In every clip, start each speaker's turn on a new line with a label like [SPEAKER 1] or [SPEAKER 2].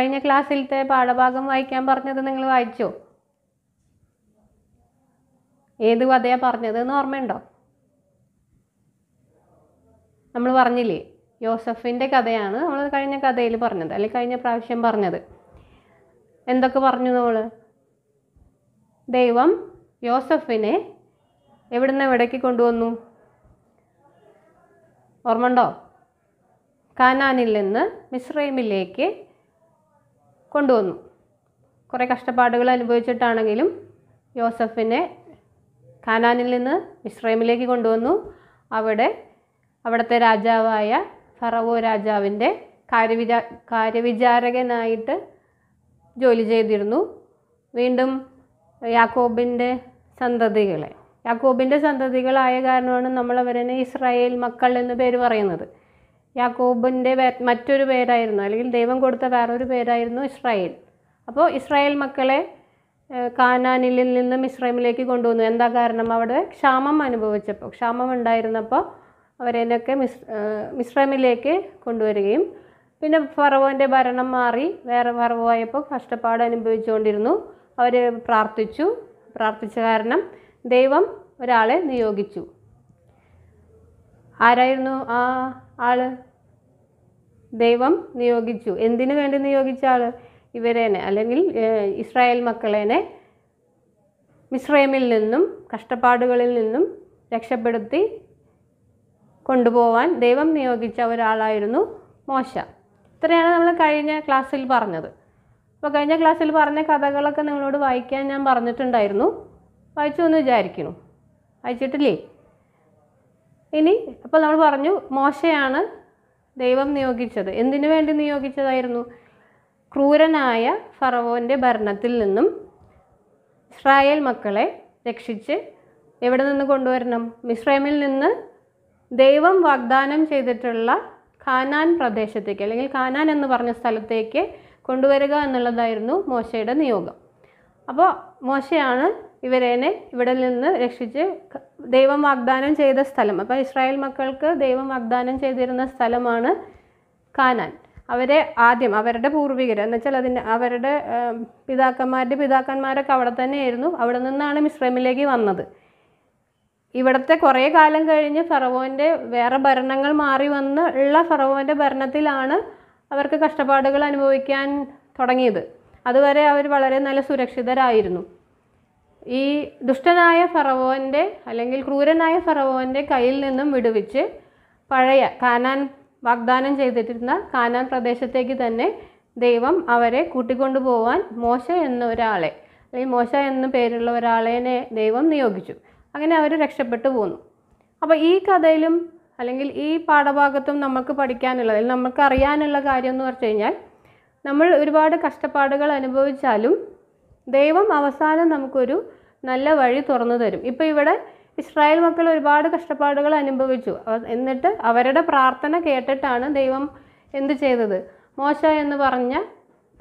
[SPEAKER 1] കഴിഞ്ഞ ക്ലാസ്സിലത്തെ പാഠഭാഗം വായിക്കാൻ പറഞ്ഞത് നിങ്ങൾ വായിച്ചോ ഏത് കഥയാണ് പറഞ്ഞത് എന്ന് ഓർമ്മയുണ്ടോ നമ്മൾ പറഞ്ഞില്ലേ യോസഫിൻ്റെ കഥയാണ് നമ്മൾ കഴിഞ്ഞ കഥയിൽ പറഞ്ഞത് അല്ലെങ്കിൽ കഴിഞ്ഞ പ്രാവശ്യം പറഞ്ഞത് എന്തൊക്കെ പറഞ്ഞു നമ്മൾ ദൈവം യോസഫിനെ എവിടെ നിന്ന് എവിടേക്ക് കൊണ്ടുവന്നു ഓർമ്മണ്ടോ കാനാനിൽ നിന്ന് മിസ്രൈമിലേക്ക് കൊണ്ടുവന്നു കുറേ കഷ്ടപ്പാടുകൾ അനുഭവിച്ചിട്ടാണെങ്കിലും യോസഫിനെ കാനാനിൽ നിന്ന് ഇസ്രൈമിലേക്ക് കൊണ്ടുവന്നു അവിടെ അവിടുത്തെ രാജാവായ ഫറവോ രാജാവിൻ്റെ കാര്യവിചാ കാര്യവിചാരകനായിട്ട് ജോലി ചെയ്തിരുന്നു വീണ്ടും യാക്കോബിൻ്റെ സന്തതികളെ യാക്കോബിൻ്റെ സന്തതികളായ കാരണമാണ് നമ്മളവരനെ ഇസ്രായേൽ മക്കൾ എന്ന് പേര് പറയുന്നത് യാക്കൂബിൻ്റെ മറ്റൊരു പേരായിരുന്നു അല്ലെങ്കിൽ ദൈവം കൊടുത്ത വേറൊരു പേരായിരുന്നു ഇസ്രായേൽ അപ്പോൾ ഇസ്രായേൽ മക്കളെ കാനാനിൽ നിന്നും മിശ്രമിലേക്ക് കൊണ്ടുവന്നു എന്താ കാരണം അവിടെ ക്ഷാമം അനുഭവിച്ചപ്പോൾ ക്ഷാമം ഉണ്ടായിരുന്നപ്പോൾ അവരെയൊക്കെ മിസ് മിശ്രമിലേക്ക് കൊണ്ടുവരികയും പിന്നെ ഫറവോൻ്റെ ഭരണം മാറി വേറെ ഫറവായപ്പോൾ കഷ്ടപ്പാട് അനുഭവിച്ചുകൊണ്ടിരുന്നു അവർ പ്രാർത്ഥിച്ചു പ്രാർത്ഥിച്ച കാരണം ദൈവം ഒരാളെ നിയോഗിച്ചു ആരായിരുന്നു ആ ആള് ദൈവം നിയോഗിച്ചു എന്തിനു വേണ്ടി നിയോഗിച്ച ആള് ഇവരേനെ അല്ലെങ്കിൽ ഇസ്രായേൽ മക്കളേനെ മിശ്രൈമിൽ നിന്നും കഷ്ടപ്പാടുകളിൽ നിന്നും രക്ഷപ്പെടുത്തി കൊണ്ടുപോവാൻ ദൈവം നിയോഗിച്ച ഒരാളായിരുന്നു മോശ ഇത്രയാണ് നമ്മൾ കഴിഞ്ഞ ക്ലാസ്സിൽ പറഞ്ഞത് അപ്പോൾ കഴിഞ്ഞ ക്ലാസ്സിൽ പറഞ്ഞ കഥകളൊക്കെ നിങ്ങളോട് വായിക്കാൻ ഞാൻ പറഞ്ഞിട്ടുണ്ടായിരുന്നു വായിച്ചു എന്ന് വിചാരിക്കുന്നു വായിച്ചിട്ടില്ലേ ഇനി അപ്പോൾ നമ്മൾ പറഞ്ഞു മോശയാണ് ദൈവം നിയോഗിച്ചത് എന്തിനു വേണ്ടി നിയോഗിച്ചതായിരുന്നു ക്രൂരനായ ഫറവോൻ്റെ ഭരണത്തിൽ നിന്നും ഇസ്രായേൽ മക്കളെ രക്ഷിച്ച് എവിടെ നിന്ന് കൊണ്ടുവരണം മിസ്രൈമിൽ നിന്ന് ദൈവം വാഗ്ദാനം ചെയ്തിട്ടുള്ള കാനാൻ പ്രദേശത്തേക്ക് അല്ലെങ്കിൽ കാനാൻ എന്ന് പറഞ്ഞ സ്ഥലത്തേക്ക് കൊണ്ടുവരിക എന്നുള്ളതായിരുന്നു മോശയുടെ നിയോഗം അപ്പോൾ മോശയാണ് ഇവരേനെ ഇവിടെ നിന്ന് രക്ഷിച്ച് ദൈവം വാഗ്ദാനം ചെയ്ത സ്ഥലം അപ്പോൾ ഇസ്രായേൽ മക്കൾക്ക് ദൈവം വാഗ്ദാനം ചെയ്തിരുന്ന സ്ഥലമാണ് കാനാൻ അവരെ ആദ്യം അവരുടെ പൂർവികർ എന്ന് വെച്ചാൽ അതിൻ്റെ അവരുടെ പിതാക്കന്മാരുടെ പിതാക്കന്മാരൊക്കെ അവിടെ തന്നെയായിരുന്നു അവിടെ നിന്നാണ് മിശ്രമിലേക്ക് വന്നത് ഇവിടുത്തെ കുറേ കാലം കഴിഞ്ഞ് ഫറവോൻ്റെ വേറെ ഭരണങ്ങൾ മാറി വന്ന് ഉള്ള ഫറവോൻ്റെ ഭരണത്തിലാണ് അവർക്ക് കഷ്ടപ്പാടുകൾ അനുഭവിക്കാൻ തുടങ്ങിയത് അതുവരെ അവർ വളരെ നല്ല സുരക്ഷിതരായിരുന്നു ഈ ദുഷ്ടനായ ഫറവോൻ്റെ അല്ലെങ്കിൽ ക്രൂരനായ ഫറവോൻ്റെ കയ്യിൽ നിന്നും വിടുവിച്ച് പഴയ കാനാൻ വാഗ്ദാനം ചെയ്തിരുന്ന കാനാൻ പ്രദേശത്തേക്ക് തന്നെ ദൈവം അവരെ കൂട്ടിക്കൊണ്ടുപോവാൻ മോശ എന്ന ഒരാളെ അല്ലെങ്കിൽ മോശ എന്ന പേരുള്ള ഒരാളേനെ ദൈവം നിയോഗിച്ചു അങ്ങനെ അവർ രക്ഷപ്പെട്ടു പോന്നു അപ്പോൾ ഈ കഥയിലും അല്ലെങ്കിൽ ഈ പാഠഭാഗത്തും നമുക്ക് പഠിക്കാനുള്ളത് അല്ലെങ്കിൽ നമുക്ക് അറിയാനുള്ള കാര്യം എന്ന് പറഞ്ഞു കഴിഞ്ഞാൽ നമ്മൾ ഒരുപാട് കഷ്ടപ്പാടുകൾ അനുഭവിച്ചാലും ദൈവം അവസാനം നമുക്കൊരു നല്ല വഴി തുറന്നു തരും ഇപ്പം ഇവിടെ ഇസ്രായേൽ മക്കൾ ഒരുപാട് കഷ്ടപ്പാടുകൾ അനുഭവിച്ചു എന്നിട്ട് അവരുടെ പ്രാർത്ഥന കേട്ടിട്ടാണ് ദൈവം എന്ത് ചെയ്തത് മോശ എന്ന് പറഞ്ഞ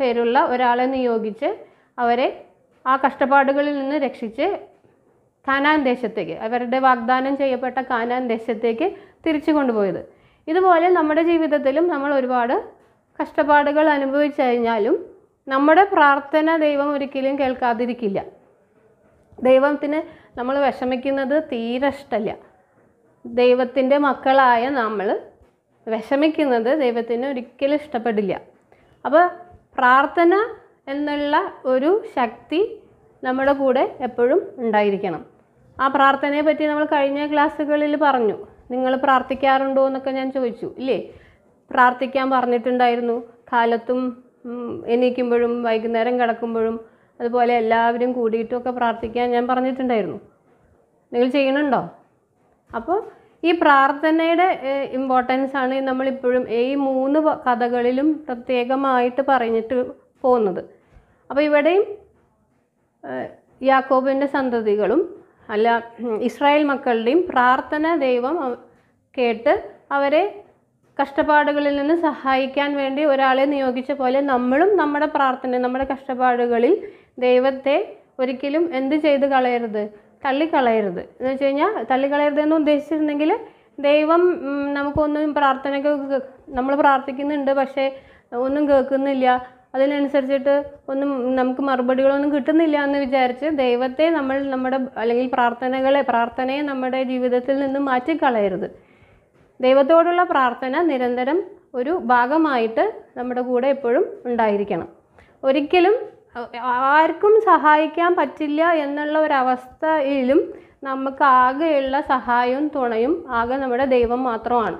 [SPEAKER 1] പേരുള്ള ഒരാളെ നിയോഗിച്ച് അവരെ ആ കഷ്ടപ്പാടുകളിൽ നിന്ന് രക്ഷിച്ച് കാനാൻ ദേശത്തേക്ക് അവരുടെ വാഗ്ദാനം ചെയ്യപ്പെട്ട കാനാൻ ദേശത്തേക്ക് തിരിച്ചു കൊണ്ടുപോയത് ഇതുപോലെ നമ്മുടെ ജീവിതത്തിലും നമ്മൾ ഒരുപാട് കഷ്ടപ്പാടുകൾ അനുഭവിച്ചു കഴിഞ്ഞാലും നമ്മുടെ പ്രാർത്ഥന ദൈവം ഒരിക്കലും കേൾക്കാതിരിക്കില്ല ദൈവത്തിന് നമ്മൾ വിഷമിക്കുന്നത് തീരെ ഇഷ്ടമല്ല ദൈവത്തിൻ്റെ മക്കളായ നമ്മൾ വിഷമിക്കുന്നത് ദൈവത്തിന് ഒരിക്കലും ഇഷ്ടപ്പെടില്ല അപ്പോൾ പ്രാർത്ഥന എന്നുള്ള ഒരു ശക്തി നമ്മുടെ കൂടെ എപ്പോഴും ഉണ്ടായിരിക്കണം ആ പ്രാർത്ഥനയെ പറ്റി നമ്മൾ കഴിഞ്ഞ ക്ലാസ്സുകളിൽ പറഞ്ഞു നിങ്ങൾ പ്രാർത്ഥിക്കാറുണ്ടോ എന്നൊക്കെ ഞാൻ ചോദിച്ചു ഇല്ലേ പ്രാർത്ഥിക്കാൻ പറഞ്ഞിട്ടുണ്ടായിരുന്നു കാലത്തും എണീക്കുമ്പോഴും വൈകുന്നേരം കിടക്കുമ്പോഴും അതുപോലെ എല്ലാവരും കൂടിയിട്ടുമൊക്കെ പ്രാർത്ഥിക്കാൻ ഞാൻ പറഞ്ഞിട്ടുണ്ടായിരുന്നു നിങ്ങൾ ചെയ്യണുണ്ടോ അപ്പോൾ ഈ പ്രാർത്ഥനയുടെ ഇമ്പോർട്ടൻസ് ആണ് നമ്മളിപ്പോഴും ഈ മൂന്ന് കഥകളിലും പ്രത്യേകമായിട്ട് പറഞ്ഞിട്ട് പോകുന്നത് അപ്പോൾ ഇവിടെയും യാക്കോബിൻ്റെ സന്തതികളും അല്ല ഇസ്രായേൽ മക്കളുടെയും പ്രാർത്ഥന ദൈവം കേട്ട് അവരെ കഷ്ടപ്പാടുകളിൽ നിന്ന് സഹായിക്കാൻ വേണ്ടി ഒരാളെ നിയോഗിച്ച പോലെ നമ്മളും നമ്മുടെ പ്രാർത്ഥന നമ്മുടെ കഷ്ടപ്പാടുകളിൽ ദൈവത്തെ ഒരിക്കലും എന്ത് ചെയ്ത് കളയരുത് തള്ളിക്കളയരുത് എന്ന് വെച്ച് കഴിഞ്ഞാൽ തള്ളിക്കളയരുത് എന്ന് ഉദ്ദേശിച്ചിരുന്നെങ്കിൽ ദൈവം നമുക്കൊന്നും പ്രാർത്ഥനയ്ക്ക് നമ്മൾ പ്രാർത്ഥിക്കുന്നുണ്ട് പക്ഷേ ഒന്നും കേൾക്കുന്നില്ല അതിനനുസരിച്ചിട്ട് ഒന്നും നമുക്ക് മറുപടികളൊന്നും കിട്ടുന്നില്ല എന്ന് വിചാരിച്ച് ദൈവത്തെ നമ്മൾ നമ്മുടെ അല്ലെങ്കിൽ പ്രാർത്ഥനകളെ പ്രാർത്ഥനയെ നമ്മുടെ ജീവിതത്തിൽ നിന്ന് മാറ്റിക്കളയരുത് ദൈവത്തോടുള്ള പ്രാർത്ഥന നിരന്തരം ഒരു ഭാഗമായിട്ട് നമ്മുടെ കൂടെ എപ്പോഴും ഉണ്ടായിരിക്കണം ഒരിക്കലും ആർക്കും സഹായിക്കാൻ പറ്റില്ല എന്നുള്ള ഒരവസ്ഥയിലും നമുക്ക് ആകെയുള്ള സഹായവും തുണയും ആകെ നമ്മുടെ ദൈവം മാത്രമാണ്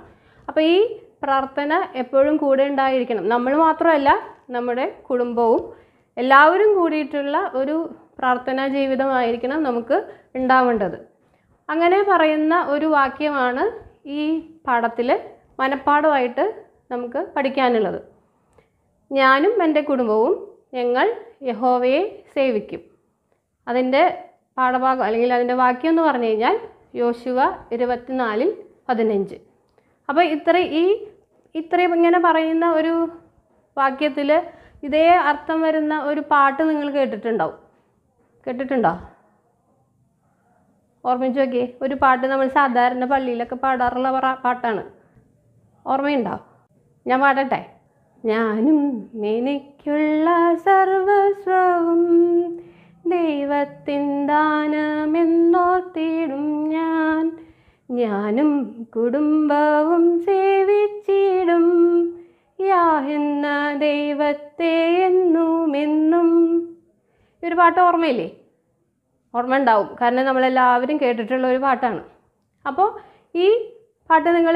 [SPEAKER 1] അപ്പോൾ ഈ പ്രാർത്ഥന എപ്പോഴും കൂടെ ഉണ്ടായിരിക്കണം നമ്മൾ മാത്രമല്ല നമ്മുടെ കുടുംബവും എല്ലാവരും കൂടിയിട്ടുള്ള ഒരു പ്രാർത്ഥനാ ജീവിതമായിരിക്കണം നമുക്ക് ഉണ്ടാവേണ്ടത് അങ്ങനെ പറയുന്ന ഒരു വാക്യമാണ് ഈ പാഠത്തിൽ മനഃപ്പാടമായിട്ട് നമുക്ക് പഠിക്കാനുള്ളത് ഞാനും എൻ്റെ കുടുംബവും ഞങ്ങൾ യഹോവയെ സേവിക്കും അതിൻ്റെ പാഠഭാഗം അല്ലെങ്കിൽ അതിൻ്റെ വാക്യം എന്ന് പറഞ്ഞു കഴിഞ്ഞാൽ യോശുവ ഇരുപത്തിനാലിൽ പതിനഞ്ച് അപ്പോൾ ഇത്ര ഈ ഇത്രയും ഇങ്ങനെ പറയുന്ന ഒരു വാക്യത്തിൽ ഇതേ അർത്ഥം വരുന്ന ഒരു പാട്ട് നിങ്ങൾ കേട്ടിട്ടുണ്ടാവും കേട്ടിട്ടുണ്ടോ ഓർമ്മിച്ച് നോക്കിയേ ഒരു പാട്ട് നമ്മൾ സാധാരണ പള്ളിയിലൊക്കെ പാടാറുള്ള പാട്ടാണ് ഓർമ്മയുണ്ടോ ഞാൻ പാടട്ടെ ഞാനും എനിക്കുള്ള സർവസ്വവും ദൈവത്തിൻ ദാനമെന്നോർത്തിടും ഞാൻ ഞാനും കുടുംബവും സേവിച്ചിടും യാ എന്ന ദൈവത്തെ എന്നും എന്നും ഒരു പാട്ട് ഓർമ്മയില്ലേ ഓർമ്മ ഉണ്ടാവും കാരണം നമ്മളെല്ലാവരും കേട്ടിട്ടുള്ള ഒരു പാട്ടാണ് അപ്പോൾ ഈ പാട്ട് നിങ്ങൾ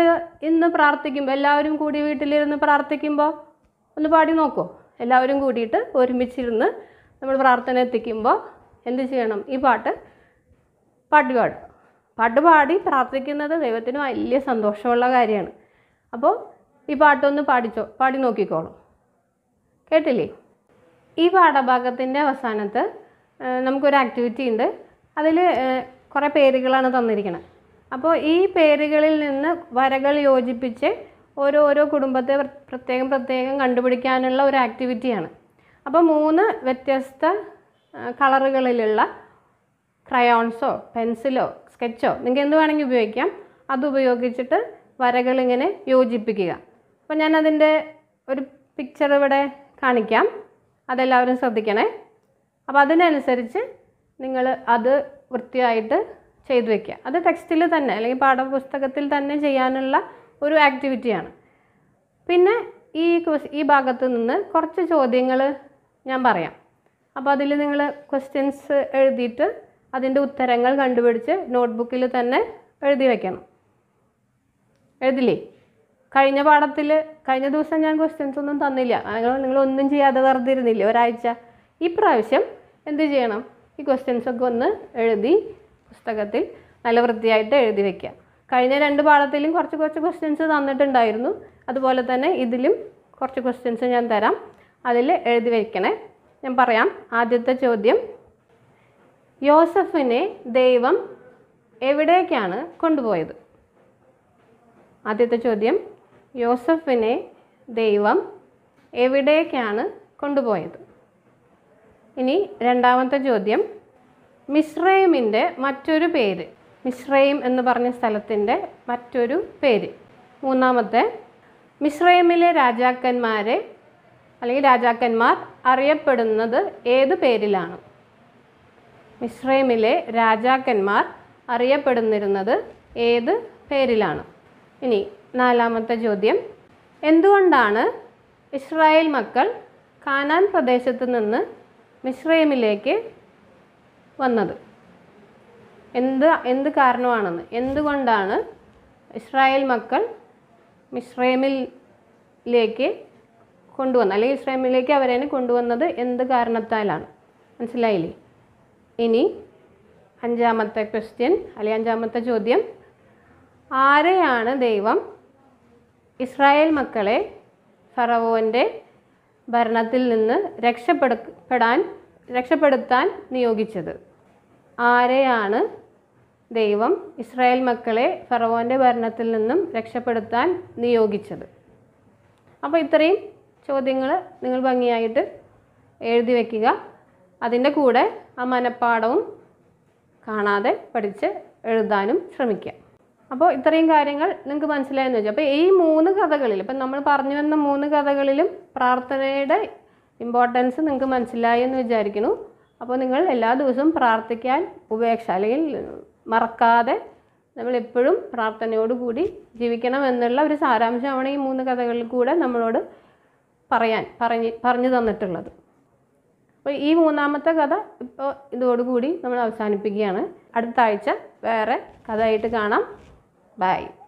[SPEAKER 1] ഇന്ന് പ്രാർത്ഥിക്കുമ്പോൾ എല്ലാവരും കൂടി വീട്ടിലിരുന്ന് പ്രാർത്ഥിക്കുമ്പോൾ ഒന്ന് പാടി നോക്കൂ എല്ലാവരും കൂടിയിട്ട് ഒരുമിച്ചിരുന്ന് നമ്മൾ പ്രാർത്ഥന എത്തിക്കുമ്പോൾ എന്ത് ചെയ്യണം ഈ പാട്ട് പാട്ട് പാടും പാട്ട് പാടി പ്രാർത്ഥിക്കുന്നത് ദൈവത്തിന് വലിയ സന്തോഷമുള്ള കാര്യമാണ് അപ്പോൾ ഈ പാട്ടൊന്ന് പാടിച്ചോ പാടി നോക്കിക്കോളും കേട്ടില്ലേ ഈ പാഠഭാഗത്തിൻ്റെ അവസാനത്ത് നമുക്കൊരു ആക്ടിവിറ്റി ഉണ്ട് അതിൽ കുറേ പേരുകളാണ് തന്നിരിക്കുന്നത് അപ്പോൾ ഈ പേരുകളിൽ നിന്ന് വരകൾ യോജിപ്പിച്ച് ഓരോ ഓരോ കുടുംബത്തെ പ്രത്യേകം പ്രത്യേകം കണ്ടുപിടിക്കാനുള്ള ഒരു ആക്ടിവിറ്റിയാണ് അപ്പോൾ മൂന്ന് വ്യത്യസ്ത കളറുകളിലുള്ള ക്രയോൺസോ പെൻസിലോ സ്കെച്ചോ നിങ്ങൾക്ക് എന്ത് വേണമെങ്കിൽ ഉപയോഗിക്കാം അത് ഉപയോഗിച്ചിട്ട് വരകളിങ്ങനെ യോജിപ്പിക്കുക അപ്പോൾ ഞാനതിൻ്റെ ഒരു പിക്ചർ ഇവിടെ കാണിക്കാം അതെല്ലാവരും ശ്രദ്ധിക്കണേ അപ്പോൾ അതിനനുസരിച്ച് നിങ്ങൾ അത് വൃത്തിയായിട്ട് ചെയ്തു വയ്ക്കുക അത് ടെക്സ്റ്റിൽ തന്നെ അല്ലെങ്കിൽ പാഠപുസ്തകത്തിൽ തന്നെ ചെയ്യാനുള്ള ഒരു ആക്ടിവിറ്റിയാണ് പിന്നെ ഈ ഈ ഭാഗത്ത് നിന്ന് കുറച്ച് ചോദ്യങ്ങൾ ഞാൻ പറയാം അപ്പോൾ അതിൽ നിങ്ങൾ ക്വസ്റ്റ്യൻസ് എഴുതിയിട്ട് അതിൻ്റെ ഉത്തരങ്ങൾ കണ്ടുപിടിച്ച് നോട്ട്ബുക്കിൽ തന്നെ എഴുതി വയ്ക്കണം എഴുതില്ലേ കഴിഞ്ഞ പാഠത്തിൽ കഴിഞ്ഞ ദിവസം ഞാൻ ക്വസ്റ്റ്യൻസ് ഒന്നും തന്നില്ല നിങ്ങൾ ഒന്നും ചെയ്യാതെ വെറുതെ ഇരുന്നില്ലേ ഒരാഴ്ച ഇപ്രാവശ്യം എന്ത് ചെയ്യണം ഈ ക്വസ്റ്റ്യൻസൊക്കെ ഒന്ന് എഴുതി പുസ്തകത്തിൽ നല്ല വൃത്തിയായിട്ട് എഴുതി വയ്ക്കുക കഴിഞ്ഞ രണ്ട് പാഠത്തിലും കുറച്ച് കുറച്ച് ക്വസ്റ്റ്യൻസ് തന്നിട്ടുണ്ടായിരുന്നു അതുപോലെ തന്നെ ഇതിലും കുറച്ച് ക്വസ്റ്റ്യൻസ് ഞാൻ തരാം അതിൽ എഴുതി വയ്ക്കണേ ഞാൻ പറയാം ആദ്യത്തെ ചോദ്യം യോസഫിനെ ദൈവം എവിടേക്കാണ് കൊണ്ടുപോയത് ആദ്യത്തെ ചോദ്യം യോസഫിനെ ദൈവം എവിടേക്കാണ് കൊണ്ടുപോയത് ഇനി രണ്ടാമത്തെ ചോദ്യം മിസ്രൈമിൻ്റെ മറ്റൊരു പേര് മിസ്രൈം എന്ന് പറഞ്ഞ സ്ഥലത്തിൻ്റെ മറ്റൊരു പേര് മൂന്നാമത്തെ മിസ്രൈമിലെ രാജാക്കന്മാരെ അല്ലെങ്കിൽ രാജാക്കന്മാർ അറിയപ്പെടുന്നത് ഏത് പേരിലാണ് മിസ്രൈമിലെ രാജാക്കന്മാർ അറിയപ്പെടുന്നിരുന്നത് ഏത് പേരിലാണ് ഇനി നാലാമത്തെ ചോദ്യം എന്തുകൊണ്ടാണ് ഇസ്രായേൽ മക്കൾ കാനാൻ പ്രദേശത്ത് നിന്ന് മിശ്രയമിലേക്ക് വന്നത് എന്ത് എന്ത് കാരണമാണെന്ന് എന്തുകൊണ്ടാണ് ഇസ്രായേൽ മക്കൾ മിശ്രയമിലേക്ക് കൊണ്ടുവന്നത് അല്ലെങ്കിൽ ഇസ്രായേലിലേക്ക് അവരതിനെ കൊണ്ടുവന്നത് എന്ത് കാരണത്താലാണ് മനസ്സിലായില്ലേ ഇനി അഞ്ചാമത്തെ ക്വസ്റ്റ്യൻ അല്ലെ അഞ്ചാമത്തെ ചോദ്യം ആരെയാണ് ദൈവം ഇസ്രായേൽ മക്കളെ ഫറവോൻ്റെ ഭരണത്തിൽ നിന്ന് രക്ഷപ്പെടപ്പെടാൻ രക്ഷപ്പെടുത്താൻ നിയോഗിച്ചത് ആരെയാണ് ദൈവം ഇസ്രായേൽ മക്കളെ ഫറവോൻ്റെ ഭരണത്തിൽ നിന്നും രക്ഷപ്പെടുത്താൻ നിയോഗിച്ചത് അപ്പോൾ ഇത്രയും ചോദ്യങ്ങൾ നിങ്ങൾ ഭംഗിയായിട്ട് എഴുതി വയ്ക്കുക അതിൻ്റെ കൂടെ ആ മനപ്പാടവും കാണാതെ പഠിച്ച് എഴുതാനും ശ്രമിക്കുക അപ്പോൾ ഇത്രയും കാര്യങ്ങൾ നിങ്ങൾക്ക് മനസ്സിലായെന്ന് വെച്ചാൽ അപ്പോൾ ഈ മൂന്ന് കഥകളിൽ ഇപ്പം നമ്മൾ പറഞ്ഞു വന്ന മൂന്ന് കഥകളിലും പ്രാർത്ഥനയുടെ ഇമ്പോർട്ടൻസ് നിങ്ങൾക്ക് മനസ്സിലായി എന്ന് വിചാരിക്കുന്നു അപ്പോൾ നിങ്ങൾ എല്ലാ ദിവസവും പ്രാർത്ഥിക്കാൻ ഉപേക്ഷ അല്ലെങ്കിൽ മറക്കാതെ നമ്മൾ എപ്പോഴും പ്രാർത്ഥനയോടുകൂടി ജീവിക്കണം എന്നുള്ള ഒരു സാരാംശമാണ് ഈ മൂന്ന് കഥകളിൽ കൂടെ നമ്മളോട് പറയാൻ പറഞ്ഞ് പറഞ്ഞു തന്നിട്ടുള്ളത് അപ്പോൾ ഈ മൂന്നാമത്തെ കഥ ഇപ്പോൾ ഇതോടുകൂടി നമ്മൾ അവസാനിപ്പിക്കുകയാണ് അടുത്ത ആഴ്ച വേറെ കഥയായിട്ട് കാണാം Bye!